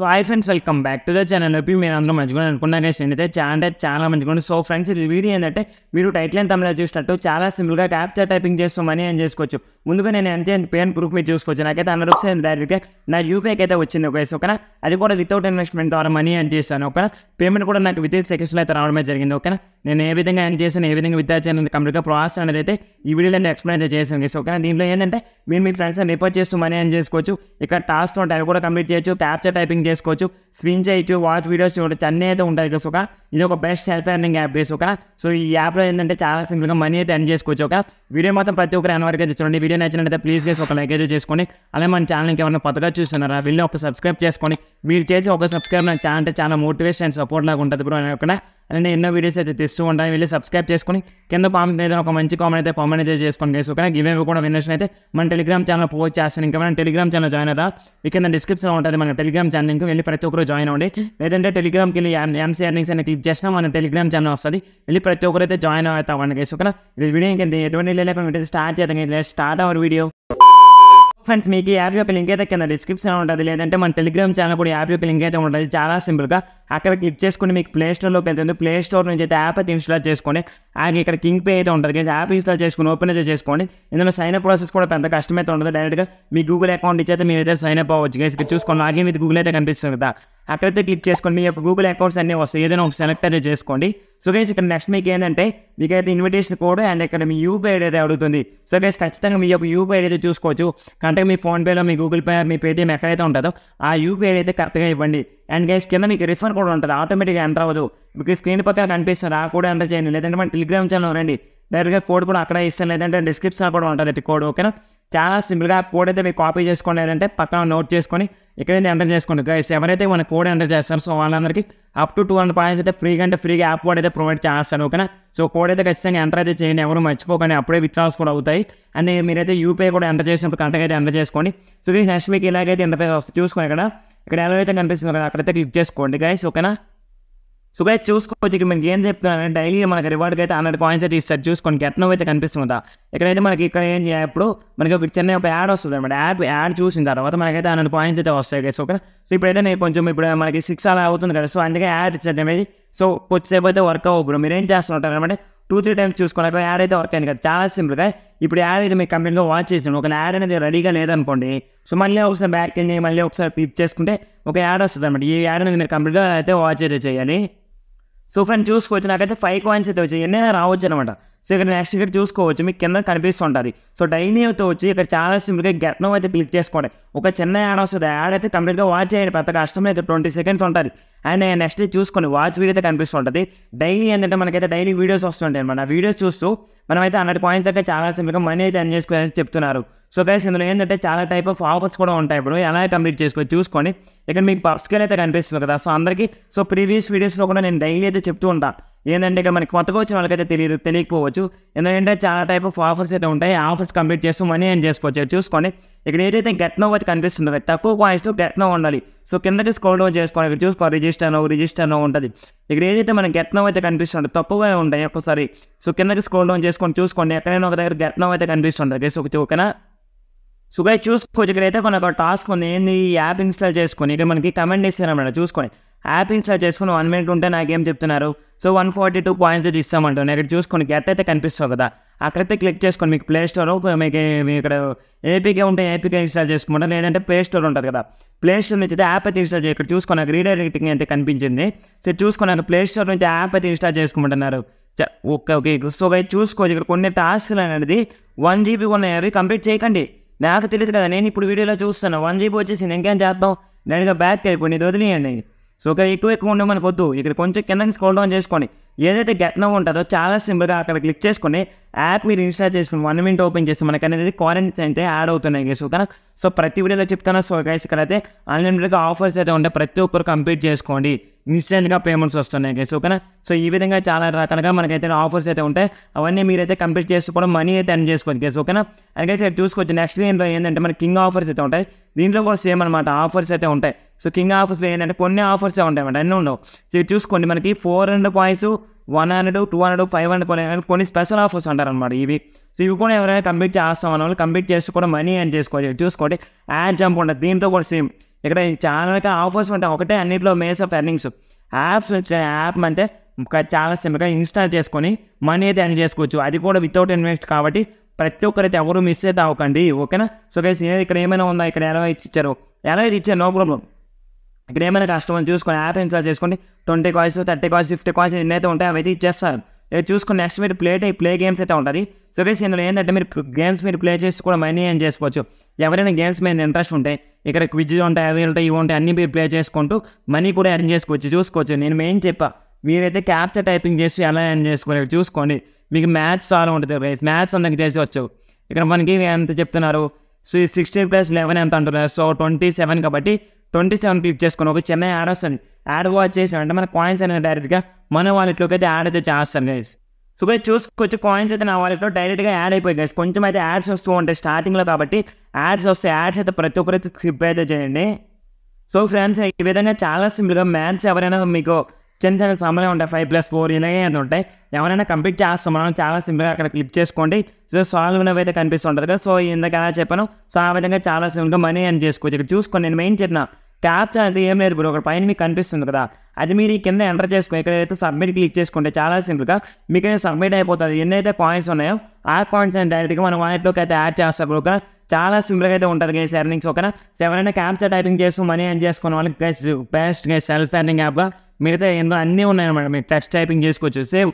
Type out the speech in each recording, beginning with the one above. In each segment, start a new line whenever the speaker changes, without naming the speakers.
so hi friends welcome back to the channel చెప్పి మీరు అందరూ మంచిగా అనుకున్నా గైస్ అయితే ఛానల్ అంటే చాలా మంచిగా సో ఫ్రెండ్స్ ఇది వీడియో ఏంటంటే మీరు టైటిల్ అని తమిళ చూసినట్టు చాలా సింపుల్గా క్యాప్చర్ టైపింగ్ చేస్తూ మనీ అని చేసుకోవచ్చు ముందుగా నేను ఎంత పేన్ ప్రూఫ్ మీరు చూసుకోవచ్చు నాకైతే హండ్రెడ్ రూపీస్ డైరెక్ట్గా నా యూపీఐకి అయితే వచ్చింది గైస్ ఓకేనా అది కూడా వితౌట్ ఇన్వెస్ట్మెంట్ ద్వారా మనీ అని చేస్తాను ఓకేనా పేమెంట్ కూడా నాకు విత్ ఇన్ సెకండ్స్లో అయితే రావడమే జరిగింది ఓకేనా నేను ఏ విధంగా ఎన్ చేశాను ఏ విధంగా విద్యాచరణ కంప్లీట్గా ప్రాసెస్ అనేది అయితే ఈ వీడియోలో నేను ఎక్స్ప్లెయిన్ అయితే చేసాను సో కానీ దీంట్లో ఏంటంటే మీరు మీ ఫ్రెండ్స్ రిపోర్ట్ చేస్తూ మనీ అని చేసుకోవచ్చు ఇక్కడ టాస్క్ ఉంటాయి కూడా కంప్లీట్ చేయొచ్చు క్యాప్చర్ టైపింగ్ చేసుకోవచ్చు స్క్రీన్ చేయొచ్చు వాచ్ వీడియోస్ చూడొచ్చు అన్నీ అయితే ఉంటాయి కదా ఒక ఇది ఒక best self earning app base ఒక సో ఈ యాప్లో ఏంటంటే చాలా సింపుల్గా మనీ అయితే ఎన్ చేసుకోవచ్చు ఒక వీడియో మాత్రం ప్రతి ఒక్కరు అనవరకు అయితే చూడండి వీడియో నచ్చినట్లయితే ప్లీజ్ గేసి ఒక లైక్ అయితే చేసుకోండి అలాగే మన ఛానల్కి ఏమైనా కొత్తగా చూస్తున్నారా వీళ్ళు ఒక సబ్స్క్రైబ్ చేసుకోండి మీరు చేసి ఒక సబ్స్క్రైబ్ నా ఛానల్ అంటే చాలా మోటివేషన్ అండ్ సపోర్ట్ లాగా ఉంటుంది బ్రో అని అలానే ఎన్నో వీడియోస్ అయితే తెస్తూ ఉంటాను వెళ్ళి సబ్స్క్రైబ్ చేసుకుని కింద కామెంట్ అయితే ఒక మంచి కామెంట్ అయితే కామెంట్ అయితే చేసుకోండి గైస్ ఓకేనా ఇవేవి కూడా విన్నర్స్ అయితే మన టెలిగ్రామ్ ఛానల్ పోస్ట్ చేస్తాను ఇంకా మన టెలిగ్రామ్ ఛానల్ జాయిన్ అవుతా ఈ కింద డిస్క్రిప్షన్ ఉంటుంది మన టెలిగ్రామ్ ఛానల్ ఇంకా వెళ్ళి ప్రతి ఒక్కరు జాయిన్ అవ్వండి లేదంటే టెలిగ్రామ్కి వెళ్ళి ఎంసీ ఎర్నింగ్స్ అని క్లిక్ చేసినా మన టెలిగ్రామ్ ఛానల్ వస్తుంది వెళ్ళి ప్రతి ఒక్కరు అయితే జాయిన్ అవుతామండి గైస్ ఓకేనా ఇది వీడియో ఇంకా ఎటువంటి లేకపోతే స్టార్ట్ చేద్దాం స్టార్ట్ అవర్ వీడియో ఫ్రెండ్స్ మీకు యాప్ యొక్క లింక్ అయితే కింద డిస్క్రిప్షన్ ఉంటుంది లేదంటే మన టెలిగ్రామ్ ఛానల్ కూడా యాప్ యొక్క లింక్ అయితే ఉంటుంది చాలా సింపుల్గా అక్కడ క్లిక్ చేసుకుని మీకు ప్లే స్టోర్లోకి వెళ్తుంది ప్లే స్టోర్ నుంచి అయితే యాప్ అయితే ఇన్స్టాల్ చేసుకోండి అలాగే ఇక్కడ కింగ్ పే అయితే ఉంటుంది కదా యాప్ ఇన్స్టాల్ చేసుకుని ఓపెన్ అయితే చేసుకోండి ఇందులో సైన్ అప్ ప్రాసెస్ కూడా పెద్ద కష్టమైతే ఉండదు డైరెక్ట్గా మీ గూగుల్ అకౌంట్ అయితే మీరైతే సైన్ అప్ అవ్వచ్చు గైస్ ఇక్కడ చూసుకోండి లాగిన్ విత్ గూగుల్ అయితే కనిపిస్తుంది కదా అక్కడైతే క్లిక్ చేసుకోండి మీ యొక్క గూగుల్ అకౌంట్స్ అన్నీ వస్తాయి ఏదైనా ఒక సెలెక్ట్ అయితే చేసుకోండి సో గైస్ ఇక్కడ నెక్స్ట్ మీకు ఏంటంటే మీకు అయితే ఇన్విటేషన్ కోడ్ అండ్ ఇక్కడ మీ యూపీఐ అయితే అడుగుతుంది సో గైస్ ఖచ్చితంగా మీ యొక్క యూపీఐ అయితే చూసుకోవచ్చు కంటే మీ ఫోన్పేలో మీ గూగుల్ పే మీ పేటీఎం ఎక్కడైతే ఉంటుందో ఆ యూపీఐ అయితే కరెక్ట్గా ఇవ్వండి అండ్ గైస్ కింద మీకు రిఫండ్ కూడా ఉంటుంది ఆటోమేటిక్గా ఎంటర్ అవ్వదు మీకు స్క్రీన్ పక్కన కనిపిస్తుంది ఆ కూడా ఎంటర్ చేయండి లేదంటే మన టెలిగ్రామ్ ఛానల్ రండి డైరెక్ట్గా కోడ్ కూడా అక్కడ ఇస్తాను లేదంటే డిస్క్రిప్షన్లో కూడా ఉంటుంది కోడ్ ఓకేనా చాలా సింపుల్గా కోడ్ అయితే మీకు కాపీ చేసుకోండి లేదంటే పక్కన నోట్ చేసుకొని ఎక్కడైతే ఎంటర్ చేసుకోండి గైస్ ఎవరైతే మన కోడ్ ఎంటర్ చేస్తారు సో వాళ్ళందరికీ up to two hundred points అయితే ఫ్రీగా అంటే ఫ్రీగా యాప్ కూడా అయితే ప్రొవైడ్ చేస్తాను ఓకేనా సో కోడ్ అయితే ఖచ్చితంగా ఎంటర్ అయితే చేయండి ఎవరు మర్చిపోకండి అప్పుడే విత్రాల్స్ కూడా అవుతాయి అండ్ మీరైతే యూపీఐ కూడా ఎంటర్ చేసినప్పుడు కరెక్ట్గా అయితే ఎంటర్ చేసుకోండి సో నెక్స్ట్ మీకు ఇలాగైతే ఇంటర్ఫేస్ వస్తుంది చూసుకోండి ఇక్కడ ఇక్కడ ఎలా అయితే కనిపిస్తుంది అక్కడైతే క్లిక్ చేసుకోండి గైస్ ఓకేనా సో గైస్ చూసుకోవచ్చు ఇక్కడ మనకి ఏం చెప్తున్నాను డైలీ మనకి రివార్డ్కి అయితే హండ్రెడ్ కాయిన్స్ అయితే ఇస్తారు చూసుకోండి ఎట్నం అయితే కనిపిస్తుంది కదా ఇక్కడైతే మనకి ఇక్కడ ఏం చేయాలి ఇప్పుడు మనకి ఒక చిన్న ఒక యాడ్ వస్తుంది అనమాట యాడ్ యాడ్ చూసిన తర్వాత మనకైతే హండ్రెడ్ కాయిన్స్ అయితే వస్తాయి గైస్ ఓకే సో ఇప్పుడైతే నేను కొంచెం ఇప్పుడు మనకి సిక్స్ అలా అవుతుంది కదా సో అందుకే యాడ్ ఇచ్చాను సో కొద్దిసేపు అయితే వర్క్ అవ్వు మీరు ఏం చేస్తుంటారు అనమాట టూ త్రీ టైమ్స్ చూసుకున్నాక యాడ్ అయితే వర్క్ అయింది కదా చాలా సింపుల్గా ఇప్పుడు యాడ్ అయితే మీకు కంప్లీట్గా వాచ్ చేసాను ఒక యాడ్ అనేది రెడీగా లేదనుకోండి సో మళ్ళీ ఒకసారి బ్యాక్ వెళ్ళి మళ్ళీ ఒకసారి పిక్ చేసుకుంటే ఒక యాడ్ వస్తుంది అనమాట ఈ యాడ్ అనేది మీరు కంప్లీట్గా అయితే వాచ్ అయితే చేయాలి సో ఫ్రెండ్ చూసుకోవచ్చు నాకైతే ఫైవ్ కాయిన్స్ అయితే వచ్చాయి ఎన్నైనా రావచ్చు అనమాట సో ఇక్కడ నెక్స్ట్ ఇక్కడ చూసుకోవచ్చు మీకు కింద కనిపిస్తుంటుంది సో డైలీ అయితే వచ్చి ఇక్కడ చాలా సింపుల్గా గెట్నం అయితే క్లిక్ చేసుకోండి ఒక చిన్న యాడ్ వస్తుంది యాడ్ అయితే కంప్లీట్గా వాచ్ చేయండి పెద్ద కష్టం అయితే ట్వంటీ సెకండ్స్ ఉంటుంది అండ్ నెక్స్ట్ చూసుకోండి వాచ్ వీడియో అయితే కనిపిస్తుంటుంది డైలీ ఏంటంటే మనకైతే డైలీ వీడియోస్ వస్తుంటాయి అనమాట వీడియోస్ చూస్తూ మనమైతే హండ్రెడ్ పాయింట్స్ దగ్గర చాలా సింపుల్గా మనీ అయితే ఎన్ చేసుకోవాలని చెప్తున్నారు సో గైస్ ఇందులో ఏంటంటే చాలా టైప్ ఆఫ్ ఆఫర్స్ కూడా ఉంటాయి ఇప్పుడు ఎలా కంప్లీట్ చేసుకోవచ్చు చూసుకొని ఇక్కడ మీకు పబ్ స్కేల్ అయితే కనిపిస్తుంది కదా సో అందరికీ సో ప్రీవియస్ వీడియోస్లో కూడా నేను డైలీ అయితే చెప్తూ ఉంటాను ఏంటంటే ఇక్కడ మనకి కొత్తగా వచ్చిన వాళ్ళకైతే తెలియదు తెలియకపోవచ్చు ఎందుకంటే చాలా టైప్ ఆఫ్ ఆఫర్స్ అయితే ఉంటాయి ఆఫర్స్ కంప్లీట్ చేస్తూ మనీ ఏం చేసుకోవచ్చు చూసుకొని ఇక్కడ ఏదైతే గెట్ నో వచ్చి కనిపిస్తుంటుంది తక్కువ కాయిన్స్లో గెట్ నో ఉండాలి సో కిందకి స్క్రోల్ డౌన్ చేసుకోండి ఇక్కడ చూసుకో రిజిస్టర్ నో రిజిస్టర్ నో ఉంటుంది ఇక్కడ ఏదైతే మనకి గెట్ నో అయితే కనిపిస్తుంటుంది తక్కువగా ఉంటాయి ఒకసారి సో కిందకి స్క్రోల్ డౌన్ చేసుకొని చూసుకోండి ఎక్కడైనా ఒక దగ్గర గెట్ నో అయితే కనిపిస్తుంటుంది ఓకేనా సో గై చూసుకోవచ్చు ఇక్కడైతే కొన్ని ఒక టాస్క్ ఉంది ఏంది ఈ యాప్ ఇన్స్టాల్ చేసుకొని ఇక్కడ మనకి కమెంట్ ఇస్తారన్నమాట చూసుకొని యాప్ ఇన్స్టాల్ చేసుకుని వన్ మినిట్ ఉంటే నాకేం చెప్తున్నారు so one forty two points ఇస్తామంటున్నాను ఇక్కడ చూసుకొని గెట్ అయితే కనిపిస్తావు కదా అక్కడైతే క్లిక్ చేసుకొని మీకు ప్లే స్టోర్ మీకు ఇక్కడ ఏపీకే ఉంటే ఏపీకే ఇన్స్టాల్ చేసుకుంటారు లేదంటే ప్లే స్టోర్ ఉంటుంది కదా ప్లే స్టోర్ నుంచి అయితే యాప్ అయితే ఇన్స్టాల్ చేయ ఇక్కడ నాకు రీడైరెక్టింగ్ అయితే కనిపించింది సో చూసుకున్నాను ప్లే స్టోర్ నుంచి యాప్ అయితే ఇన్స్టాల్ చేసుకుంటున్నారు ఓకే ఓకే సో అయితే చూసుకోవచ్చు ఇక్కడ కొన్ని టాస్క్లు అనేది వన్ జీబీ ఉన్నాయి అవి కంప్లీట్ చేయకండి నాకు తెలియదు కదా నేను ఇప్పుడు వీడియోలో చూస్తాను వన్ జీబీ వచ్చేసింది ఇంకేం చేద్దాం నేనుగా బ్యాక్ అయిపోయింది ఇది వదిలేయండి సో ఇక్కడ ఎక్కువ ఎక్కువ వద్దు ఇక్కడ కొంచెం కిందకి స్కోల్ డౌన్ చేసుకోండి ఏదైతే గెట్ నవ్ ఉంటుందో చాలా సింపుల్గా అక్కడ క్లిక్ చేసుకుని యాప్ మీరు ఇన్స్టాల్ చేసుకుని వన్ మినిట్ ఓపెన్ చేస్తే మనకి అనేది కారెంట్స్ అయితే యాడ్ అవుతున్నాయి గేస్ ఓకేనా సో ప్రతి వీడియోలో చెప్తాను సో గైస్ అయితే అన్లిమిటెడ్గా ఆఫర్స్ అయితే ఉంటాయి ప్రతి ఒక్కరు కంప్లీట్ చేసుకోండి ఇన్స్టెంట్గా పేమెంట్స్ వస్తున్నాయి గేస్ ఓకేనా సో ఈ విధంగా చాలా రకాలుగా మనకైతే ఆఫర్స్ అయితే ఉంటాయి అవన్నీ మీరైతే కంప్లీట్ చేసుకోవడం మనీ అయితే అన్ చేసుకోవచ్చు గేస్ ఓకేనా అందుకైతే ఇక్కడ చూసుకోవచ్చు నెక్స్ట్ దీంట్లో ఏంటంటే మనకి కింగ్ ఆఫర్స్ అయితే ఉంటాయి దీంట్లో కూడా సేమ్ అనమాట ఆఫర్స్ అయితే ఉంటాయి సో కింగ్ ఆఫర్స్లో ఏంటంటే కొన్ని ఆఫర్సే ఉంటాయి అన్నమాట అన్నీ ఉండవు సో చూసుకోండి మనకి four hundred points one hundred two hundred five hundred కొన్ని కొన్ని స్పెషల్ ఆఫర్స్ అంటారు అనమాట ఇవి సో ఇవి కూడా ఎవరైనా కంప్లీట్ చేస్తాం అన్న వాళ్ళు కంప్లీట్ చేసి కూడా మనీ అండ్ చేసుకోవచ్చు చూసుకోండి యాడ్ జంప్ ఉంటుంది దీంతో కూడా సేమ్ ఇక్కడ చాలా రకాల ఆఫర్స్ ఉంటాయి ఒకటే అన్నింటిలో మేస్ ఆఫ్ ఎర్నింగ్స్ యాప్స్ వచ్చే యాప్ అంటే చాలా సింపుల్గా ఇన్స్టాల్ చేసుకొని మనీ అయితే ఎర్న్ చేసుకోవచ్చు అది కూడా వితౌట్ ఇన్వెస్ట్ కాబట్టి ప్రతి ఒక్కరైతే ఎవరు మిస్ అయితే అవ్వకండి ఓకేనా సో గైస్ ఇక్కడ ఏమైనా ఉందా ఇక్కడ ఎలా ఇచ్చారు ఎలా ఇచ్చారు నో ప్రాబ్లం ఇక్కడ ఏమైనా కస్టమర్ చూసుకొని యాప్ ఇన్స్టాల్ చేసుకోండి twenty coins thirty coins fifty coins ఎన్నైతే ఉంటాయి అవి అయితే ఇచ్చేస్తారు మీరు చూసుకుని నెక్స్ట్ మీరు ప్లే ప్లే గేమ్స్ అయితే ఉంటుంది సో గేస్ ఇందులో ఏంటంటే మీరు గేమ్స్ మీరు ప్లే చేసి కూడా మనీ ఏం చేసుకోవచ్చు ఎవరైనా గేమ్స్ మీద ఇంట్రెస్ట్ ఉంటే ఇక్కడ క్విజ్ ఉంటాయి అవి ఉంటాయి ఇవి ఉంటాయి అన్నీ మీరు ప్లే చేసుకుంటూ మనీ కూడా ఎర్న్ చేసుకోవచ్చు చూసుకోవచ్చు నేను మెయిన్ చెప్పా మీరైతే క్యాప్చర్ టైపింగ్ చేసి ఎలా ఎర్న్ చేసుకోలేదు చూసుకోండి మీకు మ్యాథ్స్ చాలా ఉంటుంది మ్యాథ్స్ అందరికి చేసేవచ్చు ఇక్కడ మనకి ఎంత చెప్తున్నారు సో సిక్స్టీన్ ప్లస్ లెవెన్ ఎంత అంటున్నారు సో ట్వంటీ సెవెన్ కాబట్టి ట్వంటీ సెవెన్ క్లిక్ చేసుకుని ఒక చిన్న యాడ్ వస్తుంది యాడ్ వాచ్ చేసామంటే మన కాయిన్స్ అనేది డైరెక్ట్గా మన వాలెట్లోకి అయితే యాడ్ అయితే చేస్తాం గైస్ సో గైస్ చూసుకొచ్చి కాయిన్స్ అయితే నా వాలెట్లో డైరెక్ట్గా యాడ్ అయిపోయి గైస్ కొంచెం అయితే యాడ్స్ వస్తూ ఉంటాయి స్టార్టింగ్లో కాబట్టి యాడ్స్ వస్తే యాడ్స్ అయితే ప్రతి ఒక్కరైతే స్కిప్ అయితే చేయండి సో ఫ్రెండ్స్ ఈ విధంగా చాలా సింపుల్గా మ్యాథ్స్ ఎవరైనా మీకు చిన్న చిన్న సమయంలో ఉంటాయి ఫైవ్ ప్లస్ ఫోర్ ఇలాగే అది ఉంటాయి ఎవరైనా కంప్లీట్ చేస్తాం మనం చాలా సింపుల్గా అక్కడ క్లిక్ చేసుకోండి సో సాల్వ్ అయితే కనిపిస్తుంటుంది కదా సో ఇందాక ఎలా చెప్పాను సో ఆ విధంగా చాలా సింపుల్గా మనీ అని చేసుకోవచ్చు ఇక్కడ చూసుకోండి నేను మెయిన్ చెప్పిన క్యాప్చర్ అనేది ఏం లేదు బ్రో ఒక పైన మీకు కనిపిస్తుంది కదా అది మీరు ఈ కింద ఎంటర్ చేసుకుని అయితే సబ్మిట్ క్లిక్ చేసుకుంటే చాలా సింపుల్గా మీకు సబ్మిట్ అయిపోతుంది ఎన్నైతే కాయిన్స్ ఉన్నాయో ఆ కాయిన్స్ అని డైరెక్ట్గా మనం వాటిలోకి అయితే యాడ్ చేస్తాం బ్రో చాలా సింపుల్గా అయితే ఉంటుంది గైస్ ఎర్నింగ్స్ ఒకనా సో ఎవరైనా క్యాప్చర్ టైపింగ్ చేస్తూ మనీ ఎర్న్ చేసుకున్న వాళ్ళకి guys best guys self earning యాప్గా మిగతా ఎన్నో అన్నీ ఉన్నాయన్నమాట మీరు టెక్స్ట్ టైపింగ్ చేసుకోవచ్చు సేమ్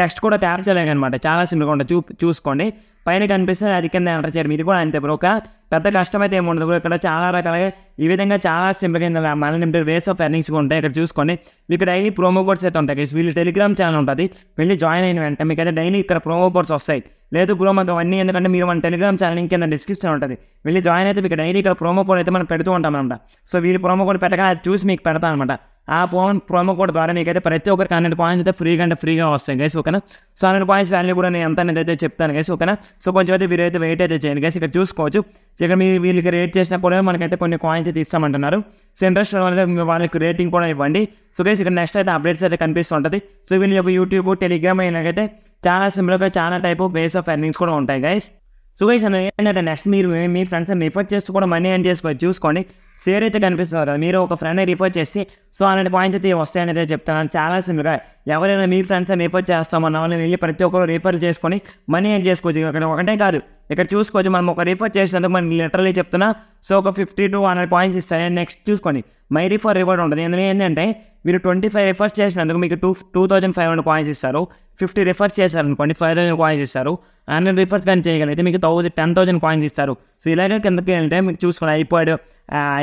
టెక్స్ట్ కూడా ట్యాప్ అనమాట చాలా సింపుల్గా ఉంటుంది చూ చూసుకోండి పైన కనిపిస్తే అది కింద ఎంటర్ చేయడం ఇది కూడా అంతే బ్రో ఒక పెద్ద కష్టం అయితే ఏముండదు బ్రో ఇక్కడ చాలా రకాలుగా ఈ విధంగా చాలా సింపుల్గా అన్లిమిటెడ్ వేస్ ఆఫ్ ఎర్నింగ్స్ ఉంటాయి ఇక్కడ చూసుకోండి మీకు డైలీ ప్రోమో కోడ్స్ అయితే ఉంటాయి వీళ్ళు టెలిగ్రామ్ ఛానల్ ఉంటుంది వెళ్ళి జాయిన్ అయిన వెంటనే మీకు అయితే డైలీ ఇక్కడ ప్రోమో కోడ్స్ వస్తాయి లేదు ప్రోమో అన్నీ అవన్నీ ఎందుకంటే మీరు మన టెలిగ్రామ్ ఛానల్ కింద డిస్క్రిప్షన్ ఉంటుంది వెళ్ళి జాయిన్ అయితే మీకు డైలీ ఇక్కడ ప్రోమో కోడ్ అయితే మనం పెడుతూ ఉంటాం అనమాట సో వీళ్ళు ప్రోమో కోడ్ పెట్టగానే అది చూసి మీకు పెడతాం అనమాట ఆ పోన్ ప్రోమో కోడ్ ద్వారా అయితే ప్రతి ఒక్కరికి హండ్రెడ్ పాయింట్స్ అయితే ఫ్రీగా అంటే ఫ్రీగా వస్తాయి గైస్ ఓకేనా సో హండ్రెడ్ పాయింట్స్ వాల్యూ కూడా నేను ఎంత అనేది అయితే చెప్తాను గైస్ ఓకేనా సో కొంచెం అయితే వీరైతే వెయిట్ అయితే చేయండి గైస్ ఇక్కడ చూసుకోవచ్చు ఇక్కడ మీ వీళ్ళకి రేట్ చేసినా కూడా మనకైతే కొన్ని కాయిన్స్ అయితే ఇస్తామంటున్నారు సో ఇంట్రెస్ట్ వాళ్ళకి వాళ్ళకి రేటింగ్ కూడా ఇవ్వండి సో గైస్ ఇక్కడ నెక్స్ట్ అయితే అప్డేట్స్ అయితే కనిపిస్తుంటుంది సో వీళ్ళ యొక్క యూట్యూబ్ టెలిగ్రామ్ అయినాకైతే చాలా సింపుల్గా చాలా type of ways of earnings కూడా ఉంటాయి గైస్ సో గైస్ ఏంటంటే నెక్స్ట్ మీరు మీ ఫ్రెండ్స్ రిఫర్ చేస్తూ కూడా మనీ ఎర్న్ చేసుకోవచ్చు చూసుకోండి షేర్ అయితే కనిపిస్తుంది కదా మీరు ఒక ఫ్రెండ్ని రిఫర్ చేసి సో అలాంటి పాయింట్స్ అయితే వస్తాయనేది చెప్తాను చాలా సింపుల్గా ఎవరైనా మీ ఫ్రెండ్స్ రిఫర్ చేస్తామన్న వాళ్ళని వెళ్ళి ప్రతి ఒక్కరు రిఫర్ చేసుకొని మనీ ఎర్న్ చేసుకోవచ్చు ఇక్కడ ఒకటే కాదు ఇక్కడ చూసుకోవచ్చు మనం ఒక రిఫర్ చేసినందుకు మనం లిటరలీ చెప్తున్నా సో ఒక ఫిఫ్టీ టు హండ్రెడ్ పాయింట్స్ ఇస్తాయి నెక్స్ట్ చూసుకోండి మైరీ ఫర్ రివార్డ్ ఉంటుంది ఎందుకంటే ఏంటంటే మీరు ట్వంటీ ఫైవ్ రిఫర్స్ చేసినందుకు మీకు two two thousand five hundred coins ఇస్తారు ఫిఫ్టీ రిఫర్స్ చేశారనుకోండి ఫైవ్ థౌసండ్ కాయిన్స్ ఇస్తారు హండ్రెడ్ రిఫర్స్ కానీ చేయగలిగితే మీకు థౌసండ్ టెన్ థౌసండ్ కాయిన్స్ ఇస్తారు సో ఇలాగే కిందకి వెళ్తే మీకు చూసుకుని ఐపాడ్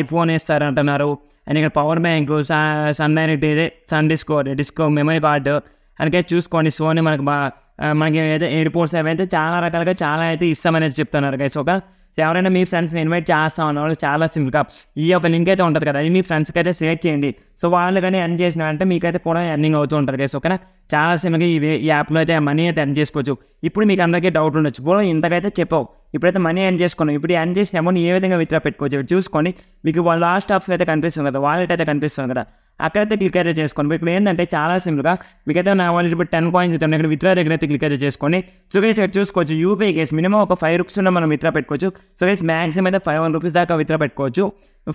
ఐఫోన్ ఇస్తారు అంటున్నారు అండ్ ఇక్కడ పవర్ బ్యాంక్ సన్ డైరెక్ట్ ఇదే సన్ డిస్కో డిస్కో మెమరీ కార్డు అందుకే చూసుకోండి సోనీ మనకి బా మనకి అయితే ఎయిర్పోర్ట్స్ అవైతే చాలా రకాలుగా చాలా అయితే ఇస్తామనేది చెప్తున్నారు గైస్ ఒక ఎవరైనా మీ ఫ్రెండ్స్ని ఇన్వైట్ చేస్తాం అన్న వాళ్ళు చాలా సింపుల్గా ఈ యొక్క లింక్ అయితే ఉంటుంది కదా అది మీ ఫ్రెండ్స్కి అయితే షేర్ చేయండి సో వాళ్ళు కానీ ఎర్న్ చేసినారంటే మీకైతే కూడా ఎర్నింగ్ అవుతూ ఉంటుంది కదా ఓకేనా చాలా సింపుల్గా ఈ యాప్లో అయితే మనీ అయితే ఎర్న్ చేసుకోవచ్చు ఇప్పుడు మీకు అందరికీ డౌట్ ఉండొచ్చు పోవడం ఇంతకైతే చెప్పావు ఇప్పుడైతే మనీ ఎర్న్ చేసుకున్నాం ఇప్పుడు ఎర్న్ చేసిన అమౌంట్ ఏ విధంగా విత్డ్రా పెట్టుకోవచ్చు చూసుకొని మీకు లాస్ట్ ఆప్షన్ అయితే కనిపిస్తుంది కదా వాలెట్ అయితే కనిపిస్తుంది కదా అక్కడైతే క్లిక్ అయితే చేసుకోండి ఇప్పుడు ఏంటంటే చాలా సింపుల్గా మీకైతే నా వాలెట్ టెన్ కాయిన్స్ ఇస్తాను ఇక్కడ మిత్ర దగ్గర అయితే క్లిక్ అయితే చేసుకోండి సో గైస్ ఇక్కడ చూసుకోవచ్చు యూపీఐ కేసు మినిమం ఒక ఫైవ్ రూపీస్ ఉన్న మనం మిత్ర పెట్టుకోవచ్చు సో గైస్ మ్యాక్సిమం అయితే ఫైవ్ వన్ రూపీస్ దాకా విత్రా పెట్టుకోవచ్చు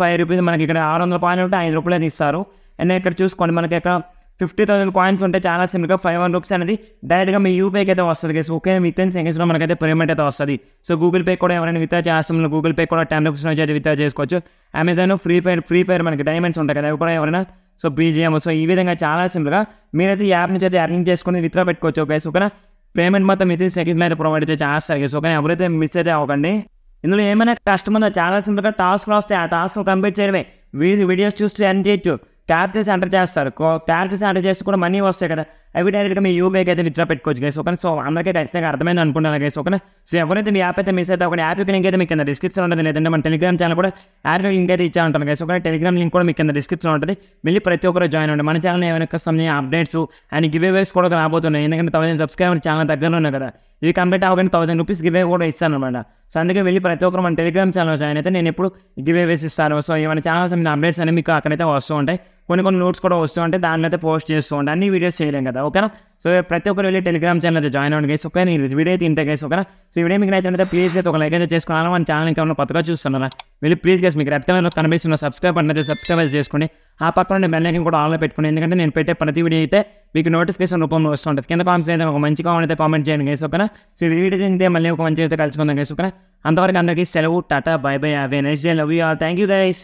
ఫైవ్ రూపీస్ మనకి ఇక్కడ ఆరు వందల పాయింట్ ఉంటే ఐదు రూపాయలు ఇస్తారు అండ్ ఇక్కడ చూసుకోండి మనకి ఇక్కడ ఫిఫ్టీ థౌసండ్ కాయిన్స్ ఉంటే చాలా సింపుల్గా ఫైవ్ వన్ రూపీస్ అనేది డైరెక్ట్గా మీ యూపీఐకి అయితే వస్తుంది గేస్ ఓకే వితిన్ సెకండ్స్లో మనకైతే పేమెంట్ అయితే వస్తుంది సో గూగుల్ పే కూడా ఎవరైనా విత్డ్రా చేస్తాం గూగుల్ పే కూడా టెన్ రూపీస్ నుంచి అయితే విత్డ్రా చేసుకోవచ్చు Amazon Free Fire Free Fire మనకి డైమండ్స్ ఉంటాయి కదా అవి కూడా ఎవరైనా సో బీజిఎం సో ఈ విధంగా చాలా సింపుల్గా మీరైతే ఈ యాప్ నుంచి అయితే అర్నింగ్ చేసుకుని విత్డ్రా పెట్టుకోవచ్చు ఓకే ఓకేనా పేమెంట్ మొత్తం విత్ సెకండ్లో అయితే ప్రొవైడ్ అయితే చేస్తారు సో కానీ ఎవరైతే మిస్ అయితే అవ్వకండి ఇందులో ఏమైనా కష్టం చాలా సింపుల్గా టాస్క్ రాస్తే ఆ టాస్క్ కంప్లీట్ చేయడమే వీడియోస్ చూస్తే అర్న్ చేయొచ్చు ట్యాప్ చేసి ఎంటర్ చేస్తారు ట్యాప్ చేసి ఎంటర్ చేస్తే కూడా మనీ వస్తాయి కదా అవి డైరెక్ట్గా మీ యూపీఐకి అయితే విత్డ్రా పెట్టుకోవచ్చు గైస్ ఓకే సో అందరికీ ఖచ్చితంగా అర్థమైంది అనుకున్నాను గైస్ ఒక సో ఎవరైతే మీ యాప్ అయితే మిస్ అయితే ఒక యాప్ లింక్ అయితే మీకు కింద డిస్క్రిప్షన్ ఉంటుంది లేదంటే మన టెలిగ్రామ్ ఛానల్ కూడా యాప్ లింక్ అయితే ఇచ్చా ఉంటాను గైస్ ఒకటి టెలిగ్రామ్ లింక్ కూడా మీకు కింద డిస్క్రిప్షన్ ఉంటుంది మళ్ళీ ప్రతి ఒక్కరు జాయిన్ అవ్వండి మన ఛానల్ ఏమైనా సమయం అప్డేట్స్ అండ్ గివ్ అవేస్ కూడా రాబోతున్నాయి ఎందుకంటే తమ సబ్స్క్రైబర్ ఛానల్ దగ్గరలో ఉన్నాయి కదా ఇది కంప్లీట్ అవ్వగానే థౌసండ్ రూపీస్ గివే కూడా ఇస్తాను అనమాట సో అందుకే వెళ్ళి ప్రతి ఒక్కరు మన టెలిగ్రామ్ ఛానల్ జాయిన్ అయితే నేను ఎప్పుడు గివే వేసి ఇస్తాను సో ఏమైనా ఛానల్స్ మీద అప్డేట్స్ అనేవి మీకు అక్కడైతే వస్తూ ఉంటాయి కొన్ని కొన్ని నోట్స్ కూడా వస్తూ ఉంటాయి దానిలో అయితే పోస్ట్ చేస్తూ ఉంటాయి అన్ని వీడియోస్ చేయలేం కదా ఓకేనా సో ప్రతి ఒక్కరు వెళ్ళి టెలిగ్రామ్ ఛానల్ అయితే జాయిన్ అవ్వండి గైస్ ఒక నేను వీడియో అయితే ఇంటే గైస్ ఓకేనా సో వీడియో మీకు నచ్చినట్టు ప్లీజ్ గైస్ ఒక లైక్ అయితే చేసుకోవాలి మన ఛానల్ ఇంకా కొత్తగా చూస్తున్నారా వెళ్ళి ప్లీజ్ గైస్ మీకు రెడ్ కలర్లో కనిపిస్తున్న సబ్స్క్రైబ్ అనేది సబ్స్క్రైబ్ చేసుకోండి ఆ పక్కన ఉండే బెల్లైకి కూడా ఆన్లో పెట్టుకోండి ఎందుకంటే నేను పెట్టే ప్రతి వీడియో అయితే మీకు నోటిఫికేషన్ రూపంలో వస్తుంటుంది కింద కామెంట్స్ అయితే ఒక మంచి కామెంట్ అయితే కామెంట్ చేయండి గైస్ ఓకేనా సో వీడియో అయితే మళ్ళీ ఒక మంచి అయితే కలుసుకుందాం గైస్ ఓకేనా అంతవరకు అందరికీ సెలవు టాటా బై బై అవే next day love you all thank you guys